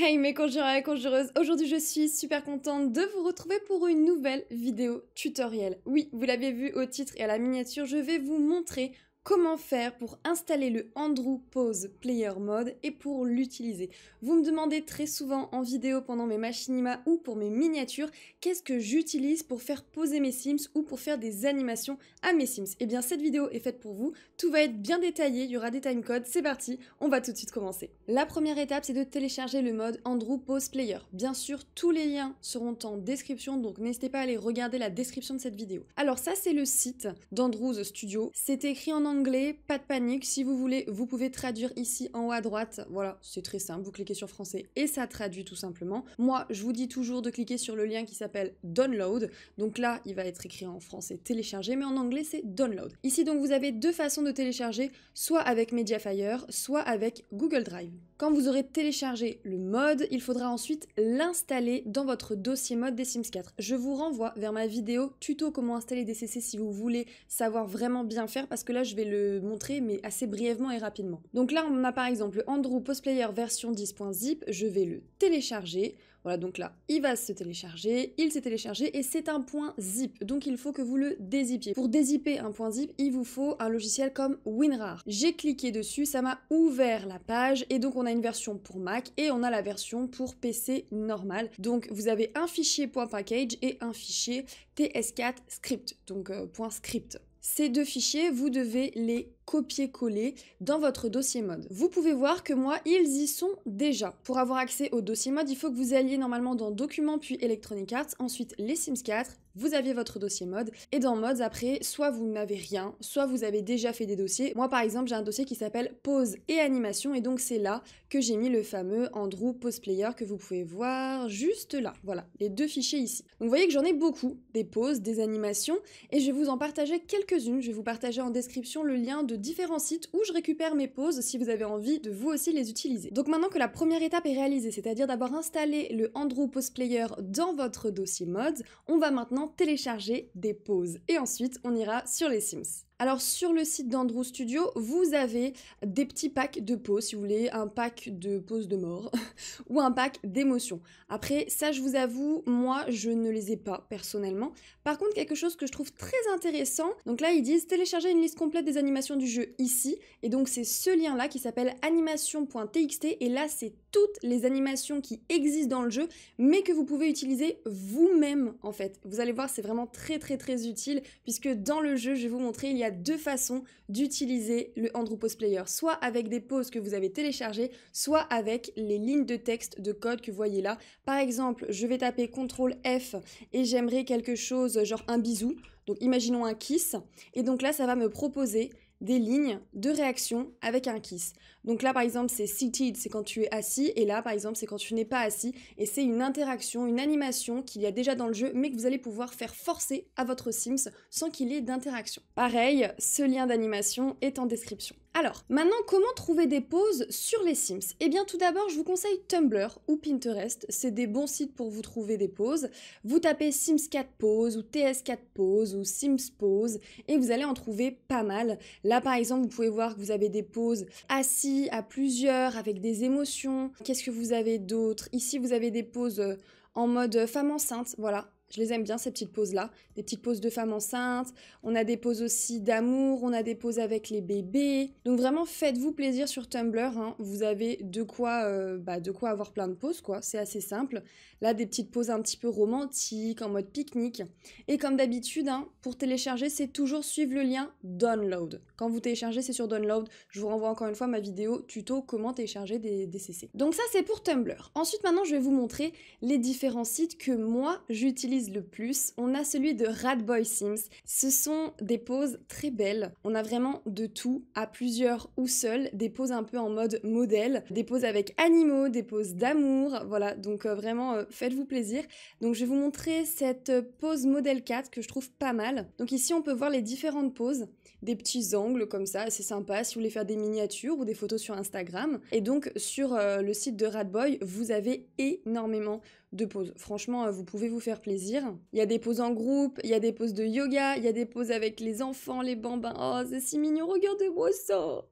Hey mes conjureurs et conjureuses, aujourd'hui je suis super contente de vous retrouver pour une nouvelle vidéo tutoriel. Oui, vous l'avez vu au titre et à la miniature, je vais vous montrer comment faire pour installer le Andrew Pose Player Mode et pour l'utiliser. Vous me demandez très souvent en vidéo pendant mes machinima ou pour mes miniatures qu'est-ce que j'utilise pour faire poser mes Sims ou pour faire des animations à mes Sims. Et eh bien cette vidéo est faite pour vous, tout va être bien détaillé, il y aura des timecodes, c'est parti, on va tout de suite commencer. La première étape c'est de télécharger le mode Andrew Pose Player. Bien sûr tous les liens seront en description donc n'hésitez pas à aller regarder la description de cette vidéo. Alors ça c'est le site d'Andrews Studio, c'est écrit en anglais pas de panique. Si vous voulez, vous pouvez traduire ici en haut à droite. Voilà, c'est très simple. Vous cliquez sur français et ça traduit tout simplement. Moi, je vous dis toujours de cliquer sur le lien qui s'appelle download. Donc là, il va être écrit en français télécharger, mais en anglais, c'est download. Ici, donc, vous avez deux façons de télécharger, soit avec Mediafire, soit avec Google Drive. Quand vous aurez téléchargé le mode, il faudra ensuite l'installer dans votre dossier mode des Sims 4. Je vous renvoie vers ma vidéo tuto comment installer des CC si vous voulez savoir vraiment bien faire parce que là je vais le montrer, mais assez brièvement et rapidement. Donc là, on a par exemple Andrew Postplayer version 10.zip. Je vais le télécharger. Voilà, donc là, il va se télécharger, il s'est téléchargé et c'est un point zip. Donc il faut que vous le dézipiez. Pour dézipper un point zip, il vous faut un logiciel comme WinRAR. J'ai cliqué dessus, ça m'a ouvert la page et donc on a une version pour Mac et on a la version pour PC normal Donc vous avez un fichier .package et un fichier ts4 script, donc euh, .script. Ces deux fichiers, vous devez les copier-coller dans votre dossier mode. Vous pouvez voir que moi, ils y sont déjà. Pour avoir accès au dossier mode, il faut que vous alliez normalement dans Documents puis Electronic Arts, ensuite les Sims 4, vous aviez votre dossier mode et dans modes après soit vous n'avez rien soit vous avez déjà fait des dossiers moi par exemple j'ai un dossier qui s'appelle pause et animation et donc c'est là que j'ai mis le fameux Andrew pose player que vous pouvez voir juste là voilà les deux fichiers ici donc vous voyez que j'en ai beaucoup des pauses des animations et je vais vous en partager quelques-unes je vais vous partager en description le lien de différents sites où je récupère mes poses. si vous avez envie de vous aussi les utiliser. Donc maintenant que la première étape est réalisée, c'est-à-dire d'abord installé le Andrew postplayer Player dans votre dossier mode, on va maintenant télécharger des poses et ensuite on ira sur les Sims. Alors sur le site d'Andrew Studio, vous avez des petits packs de poses, si vous voulez, un pack de poses de mort ou un pack d'émotions. Après, ça je vous avoue, moi je ne les ai pas personnellement. Par contre, quelque chose que je trouve très intéressant, donc là ils disent télécharger une liste complète des animations du jeu ici, et donc c'est ce lien là qui s'appelle animation.txt, et là c'est toutes les animations qui existent dans le jeu, mais que vous pouvez utiliser vous-même en fait. Vous allez voir, c'est vraiment très très très utile, puisque dans le jeu, je vais vous montrer, il y a deux façons d'utiliser le post Player, soit avec des pauses que vous avez téléchargées, soit avec les lignes de texte de code que vous voyez là. Par exemple, je vais taper CTRL F et j'aimerais quelque chose genre un bisou. Donc imaginons un kiss. Et donc là, ça va me proposer des lignes de réaction avec un kiss. Donc là, par exemple, c'est seated, c'est quand tu es assis, et là, par exemple, c'est quand tu n'es pas assis, et c'est une interaction, une animation qu'il y a déjà dans le jeu, mais que vous allez pouvoir faire forcer à votre Sims sans qu'il y ait d'interaction. Pareil, ce lien d'animation est en description. Alors, maintenant, comment trouver des poses sur les Sims Eh bien, tout d'abord, je vous conseille Tumblr ou Pinterest. C'est des bons sites pour vous trouver des poses. Vous tapez Sims 4 pose ou TS4 pose ou Sims pose et vous allez en trouver pas mal. Là, par exemple, vous pouvez voir que vous avez des poses assis à plusieurs avec des émotions. Qu'est-ce que vous avez d'autre Ici, vous avez des poses euh, en mode euh, femme enceinte, voilà. Je les aime bien, ces petites poses là Des petites poses de femmes enceintes. On a des poses aussi d'amour. On a des poses avec les bébés. Donc vraiment, faites-vous plaisir sur Tumblr. Hein. Vous avez de quoi, euh, bah, de quoi avoir plein de pauses, quoi. C'est assez simple. Là, des petites poses un petit peu romantiques, en mode pique-nique. Et comme d'habitude, hein, pour télécharger, c'est toujours suivre le lien Download. Quand vous téléchargez, c'est sur Download. Je vous renvoie encore une fois ma vidéo tuto comment télécharger des CC. Donc ça, c'est pour Tumblr. Ensuite, maintenant, je vais vous montrer les différents sites que moi, j'utilise le plus, on a celui de radboy Sims. Ce sont des poses très belles. On a vraiment de tout, à plusieurs ou seul, des poses un peu en mode modèle, des poses avec animaux, des poses d'amour, voilà, donc euh, vraiment euh, faites-vous plaisir. Donc je vais vous montrer cette pose modèle 4 que je trouve pas mal. Donc ici on peut voir les différentes poses, des petits angles comme ça, c'est sympa si vous voulez faire des miniatures ou des photos sur Instagram. Et donc sur euh, le site de radboy vous avez énormément de poses. Franchement, euh, vous pouvez vous faire plaisir. Il y a des poses en groupe, il y a des poses de yoga, il y a des poses avec les enfants, les bambins. Oh, c'est si mignon, regardez-moi ça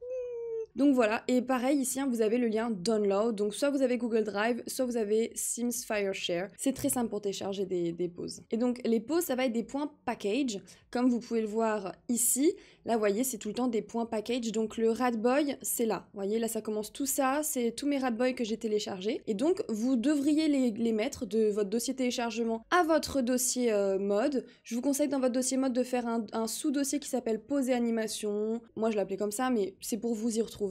donc voilà, et pareil ici, hein, vous avez le lien download. Donc soit vous avez Google Drive, soit vous avez Sims Share. C'est très simple pour télécharger des, poses Et donc les poses ça va être des points package, comme vous pouvez le voir ici. Là, vous voyez, c'est tout le temps des points package. Donc le Boy, c'est là. Vous voyez, là, ça commence tout ça. C'est tous mes Ratboy que j'ai téléchargés. Et donc, vous devriez les, mettre de votre dossier téléchargement à votre dossier euh, mode. Je vous conseille dans votre dossier mode de faire un, sous-dossier qui s'appelle poser et animation. Moi, je l'appelais comme ça, mais c'est pour vous y retrouver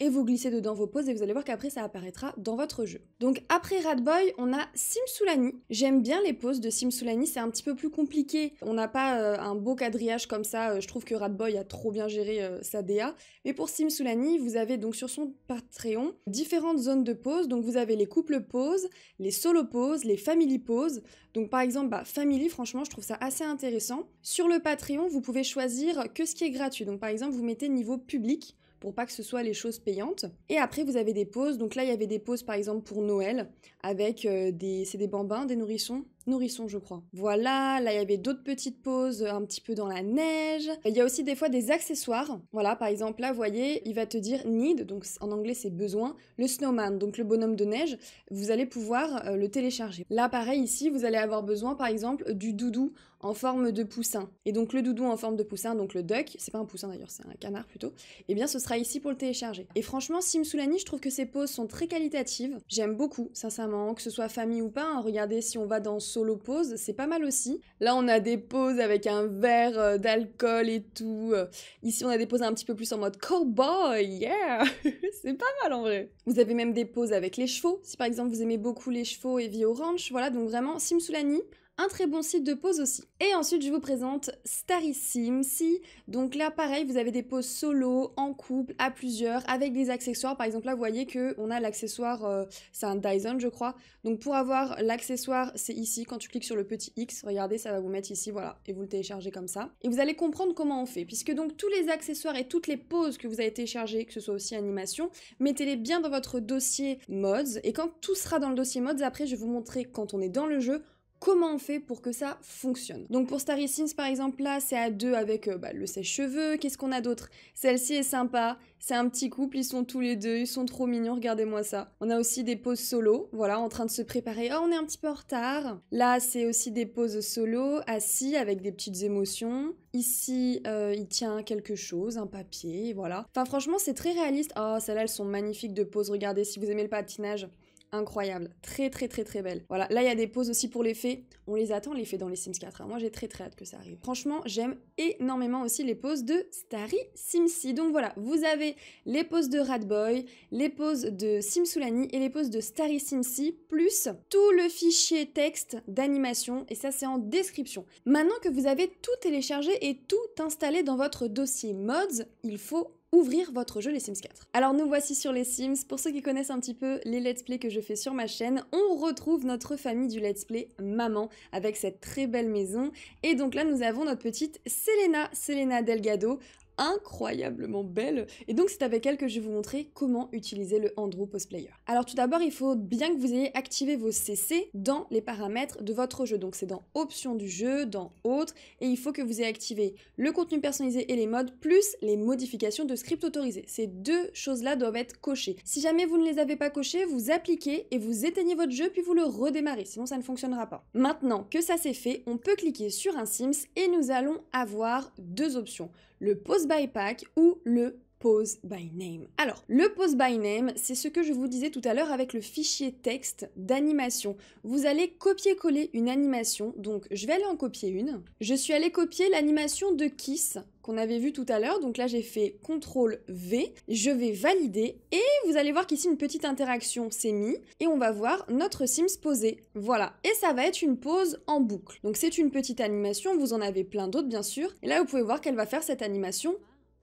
et vous glissez dedans vos poses et vous allez voir qu'après ça apparaîtra dans votre jeu. Donc après Radboy, on a Simsulani. J'aime bien les poses de Simsoulani, c'est un petit peu plus compliqué. On n'a pas euh, un beau quadrillage comme ça, euh, je trouve que Radboy a trop bien géré euh, sa DA. Mais pour Simsulani, vous avez donc sur son Patreon différentes zones de poses. Donc vous avez les couples poses, les solo poses, les family poses. Donc par exemple, bah, family, franchement, je trouve ça assez intéressant. Sur le Patreon, vous pouvez choisir que ce qui est gratuit. Donc par exemple, vous mettez niveau public pour pas que ce soit les choses payantes. Et après, vous avez des pauses. Donc là, il y avait des pauses, par exemple, pour Noël, avec euh, des, c'est des bambins, des nourrissons, Nourrissons, je crois. Voilà, là il y avait d'autres petites poses, un petit peu dans la neige. Il y a aussi des fois des accessoires. Voilà, par exemple là, vous voyez, il va te dire need, donc en anglais c'est besoin, le snowman, donc le bonhomme de neige, vous allez pouvoir euh, le télécharger. Là, pareil ici, vous allez avoir besoin par exemple du doudou en forme de poussin. Et donc le doudou en forme de poussin, donc le duck, c'est pas un poussin d'ailleurs, c'est un canard plutôt, et eh bien ce sera ici pour le télécharger. Et franchement, Soulani, je trouve que ces poses sont très qualitatives. J'aime beaucoup, sincèrement, que ce soit famille ou pas. Hein. regardez si on va dans ce l'oppose c'est pas mal aussi. Là, on a des poses avec un verre euh, d'alcool et tout. Euh. Ici, on a des poses un petit peu plus en mode cowboy, yeah C'est pas mal en vrai. Vous avez même des poses avec les chevaux, si par exemple vous aimez beaucoup les chevaux et vie orange Voilà, donc vraiment, simsoulani un très bon site de pose aussi. Et ensuite, je vous présente Starissime. Si, donc là, pareil, vous avez des poses solo, en couple, à plusieurs, avec des accessoires. Par exemple, là, vous voyez que on a l'accessoire, euh, c'est un Dyson, je crois. Donc pour avoir l'accessoire, c'est ici. Quand tu cliques sur le petit X, regardez, ça va vous mettre ici, voilà, et vous le téléchargez comme ça. Et vous allez comprendre comment on fait, puisque donc tous les accessoires et toutes les poses que vous avez téléchargées, que ce soit aussi animation, mettez-les bien dans votre dossier mods. Et quand tout sera dans le dossier mods, après, je vais vous montrer quand on est dans le jeu comment on fait pour que ça fonctionne. Donc pour Starry Sins par exemple là c'est à deux avec euh, bah, le sèche-cheveux, qu'est-ce qu'on a d'autre Celle-ci est sympa, c'est un petit couple, ils sont tous les deux, ils sont trop mignons, regardez-moi ça. On a aussi des poses solo, voilà, en train de se préparer, oh on est un petit peu en retard. Là c'est aussi des poses solo, assis avec des petites émotions. Ici euh, il tient quelque chose, un papier, voilà. Enfin franchement c'est très réaliste, oh celles-là elles sont magnifiques de poses, regardez si vous aimez le patinage incroyable, très très très très belle. Voilà, là il y a des poses aussi pour les fées, on les attend les fées dans les Sims 4, moi j'ai très très hâte que ça arrive. Franchement j'aime énormément aussi les poses de Starry Simsy, donc voilà, vous avez les poses de Radboy, les poses de Simsulani et les poses de Starry Simsy, plus tout le fichier texte d'animation, et ça c'est en description. Maintenant que vous avez tout téléchargé et tout installé dans votre dossier mods, il faut ouvrir votre jeu Les Sims 4. Alors nous voici sur les Sims, pour ceux qui connaissent un petit peu les let's play que je fais sur ma chaîne, on retrouve notre famille du let's play maman avec cette très belle maison et donc là nous avons notre petite Selena, Selena Delgado incroyablement belle. Et donc c'est avec elle que je vais vous montrer comment utiliser le Android Postplayer. Alors tout d'abord, il faut bien que vous ayez activé vos CC dans les paramètres de votre jeu. Donc c'est dans Options du jeu, dans Autres, et il faut que vous ayez activé le contenu personnalisé et les modes, plus les modifications de script autorisés. Ces deux choses-là doivent être cochées. Si jamais vous ne les avez pas cochées, vous appliquez et vous éteignez votre jeu, puis vous le redémarrez, sinon ça ne fonctionnera pas. Maintenant que ça c'est fait, on peut cliquer sur un Sims et nous allons avoir deux options le post by pack ou le pose by name. Alors, le pose by name, c'est ce que je vous disais tout à l'heure avec le fichier texte d'animation. Vous allez copier-coller une animation, donc je vais aller en copier une. Je suis allée copier l'animation de Kiss qu'on avait vu tout à l'heure, donc là j'ai fait CTRL V, je vais valider et vous allez voir qu'ici une petite interaction s'est mise et on va voir notre Sims poser. Voilà, et ça va être une pause en boucle. Donc c'est une petite animation, vous en avez plein d'autres bien sûr, et là vous pouvez voir qu'elle va faire cette animation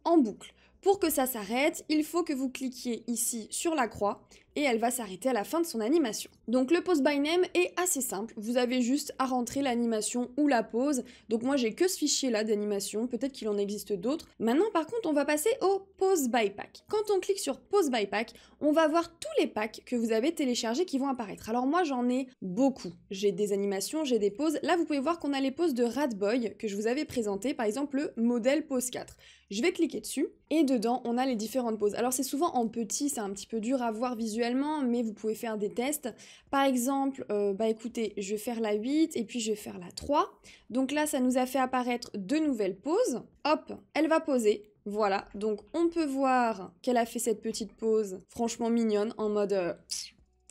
en boucle. Pour que ça s'arrête, il faut que vous cliquiez ici sur la croix et elle va s'arrêter à la fin de son animation. Donc le pose by name est assez simple, vous avez juste à rentrer l'animation ou la pose. Donc moi j'ai que ce fichier là d'animation, peut-être qu'il en existe d'autres. Maintenant par contre on va passer au pose by pack. Quand on clique sur pose by pack, on va voir tous les packs que vous avez téléchargés qui vont apparaître. Alors moi j'en ai beaucoup, j'ai des animations, j'ai des poses. Là vous pouvez voir qu'on a les poses de Ratboy que je vous avais présenté, par exemple le modèle pose 4. Je vais cliquer dessus et dedans on a les différentes poses. Alors c'est souvent en petit, c'est un petit peu dur à voir visuellement mais vous pouvez faire des tests. Par exemple, euh, bah écoutez, je vais faire la 8 et puis je vais faire la 3. Donc là, ça nous a fait apparaître deux nouvelles poses. Hop, elle va poser. Voilà, donc on peut voir qu'elle a fait cette petite pose franchement mignonne en mode euh,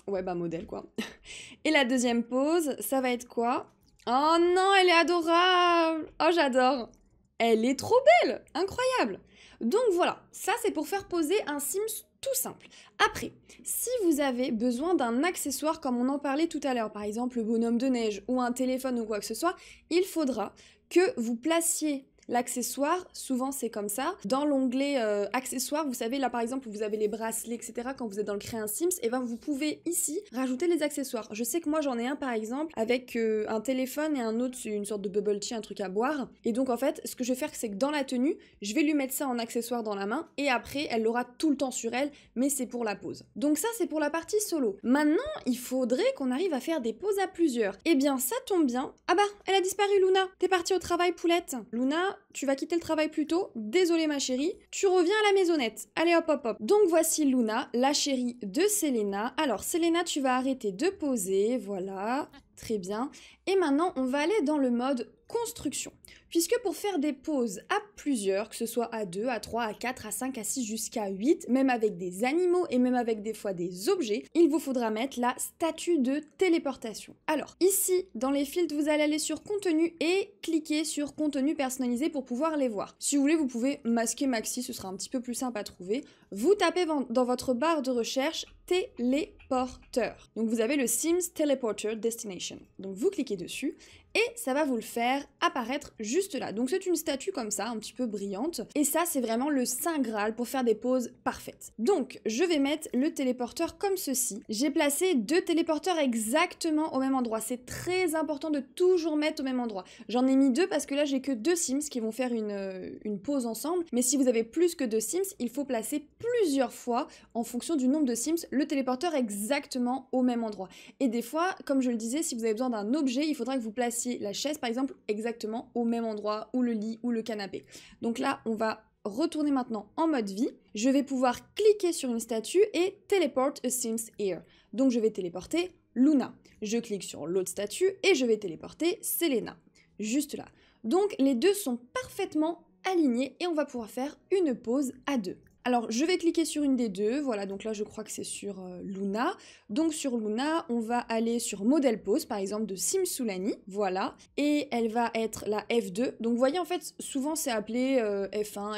Ouais bah modèle quoi. Et la deuxième pose, ça va être quoi Oh non, elle est adorable Oh j'adore Elle est trop belle Incroyable Donc voilà, ça c'est pour faire poser un Sims tout simple. Après, si vous avez besoin d'un accessoire comme on en parlait tout à l'heure, par exemple le bonhomme de neige ou un téléphone ou quoi que ce soit, il faudra que vous placiez L'accessoire, souvent c'est comme ça. Dans l'onglet euh, accessoires, vous savez là par exemple vous avez les bracelets, etc. Quand vous êtes dans le créer un Sims, et eh ben vous pouvez ici rajouter les accessoires. Je sais que moi j'en ai un par exemple avec euh, un téléphone et un autre une sorte de bubble tea, un truc à boire. Et donc en fait, ce que je vais faire c'est que dans la tenue, je vais lui mettre ça en accessoire dans la main et après elle l'aura tout le temps sur elle, mais c'est pour la pose. Donc ça c'est pour la partie solo. Maintenant, il faudrait qu'on arrive à faire des poses à plusieurs. Et eh bien ça tombe bien. Ah bah, elle a disparu Luna. T'es partie au travail poulette. Luna, tu vas quitter le travail plus tôt, désolé ma chérie, tu reviens à la maisonnette. Allez hop hop hop. Donc voici Luna, la chérie de Selena. Alors Selena, tu vas arrêter de poser, voilà. Très bien. Et maintenant, on va aller dans le mode construction. Puisque pour faire des pauses à plusieurs, que ce soit à 2, à 3, à 4, à 5, à 6, jusqu'à 8, même avec des animaux et même avec des fois des objets, il vous faudra mettre la statue de téléportation. Alors, ici, dans les filtres, vous allez aller sur contenu et cliquer sur contenu personnalisé pour pouvoir les voir. Si vous voulez, vous pouvez masquer Maxi, ce sera un petit peu plus simple à trouver. Vous tapez dans votre barre de recherche téléporteur. Donc vous avez le Sims Teleporter Destination. Donc vous cliquez dessus et ça va vous le faire apparaître juste là. Donc c'est une statue comme ça, un petit peu brillante, et ça c'est vraiment le saint graal pour faire des poses parfaites. Donc je vais mettre le téléporteur comme ceci. J'ai placé deux téléporteurs exactement au même endroit. C'est très important de toujours mettre au même endroit. J'en ai mis deux parce que là j'ai que deux sims qui vont faire une, euh, une pause ensemble, mais si vous avez plus que deux sims, il faut placer plusieurs fois en fonction du nombre de sims le téléporteur exactement au même endroit. Et des fois, comme je le disais, si vous avez besoin d'un objet, il faudra que vous placiez la chaise, par exemple, exactement au même endroit, ou le lit, ou le canapé. Donc là, on va retourner maintenant en mode vie. Je vais pouvoir cliquer sur une statue et téléporter a Sims here. Donc je vais téléporter Luna. Je clique sur l'autre statue et je vais téléporter Selena. Juste là. Donc les deux sont parfaitement alignés et on va pouvoir faire une pause à deux. Alors, je vais cliquer sur une des deux. Voilà, donc là, je crois que c'est sur euh, Luna. Donc, sur Luna, on va aller sur modèle Pose, par exemple, de Soulani. Voilà. Et elle va être la F2. Donc, vous voyez, en fait, souvent, c'est appelé F1,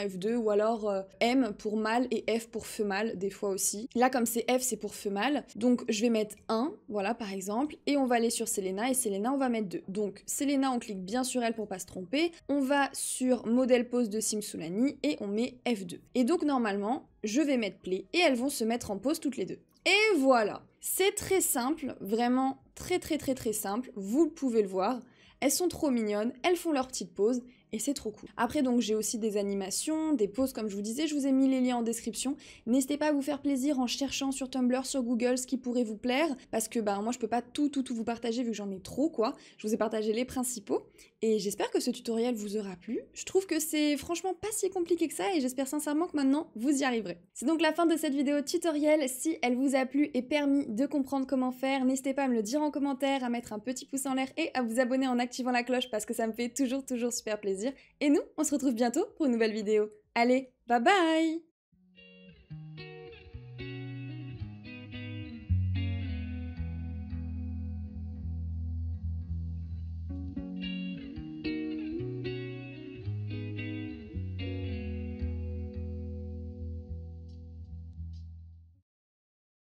euh, F2 ou alors euh, M pour mâle et F pour femelle, des fois aussi. Là, comme c'est F, c'est pour femelle. Donc, je vais mettre 1, voilà, par exemple. Et on va aller sur Selena. Et Selena, on va mettre 2. Donc, Selena, on clique bien sur elle pour pas se tromper. On va sur modèle Pose de simsoulani et on met F2. Et donc, normalement, je vais mettre play et elles vont se mettre en pause toutes les deux. Et voilà C'est très simple, vraiment très très très très simple, vous pouvez le voir. Elles sont trop mignonnes, elles font leur petite pause et c'est trop cool. Après donc j'ai aussi des animations, des pauses comme je vous disais, je vous ai mis les liens en description. N'hésitez pas à vous faire plaisir en cherchant sur Tumblr, sur Google ce qui pourrait vous plaire parce que bah moi je peux pas tout tout tout vous partager vu que j'en ai trop quoi. Je vous ai partagé les principaux et j'espère que ce tutoriel vous aura plu. Je trouve que c'est franchement pas si compliqué que ça et j'espère sincèrement que maintenant vous y arriverez. C'est donc la fin de cette vidéo tutoriel. Si elle vous a plu et permis de comprendre comment faire, n'hésitez pas à me le dire en commentaire, à mettre un petit pouce en l'air et à vous abonner en activant la cloche parce que ça me fait toujours toujours super plaisir. Et nous, on se retrouve bientôt pour une nouvelle vidéo. Allez, bye bye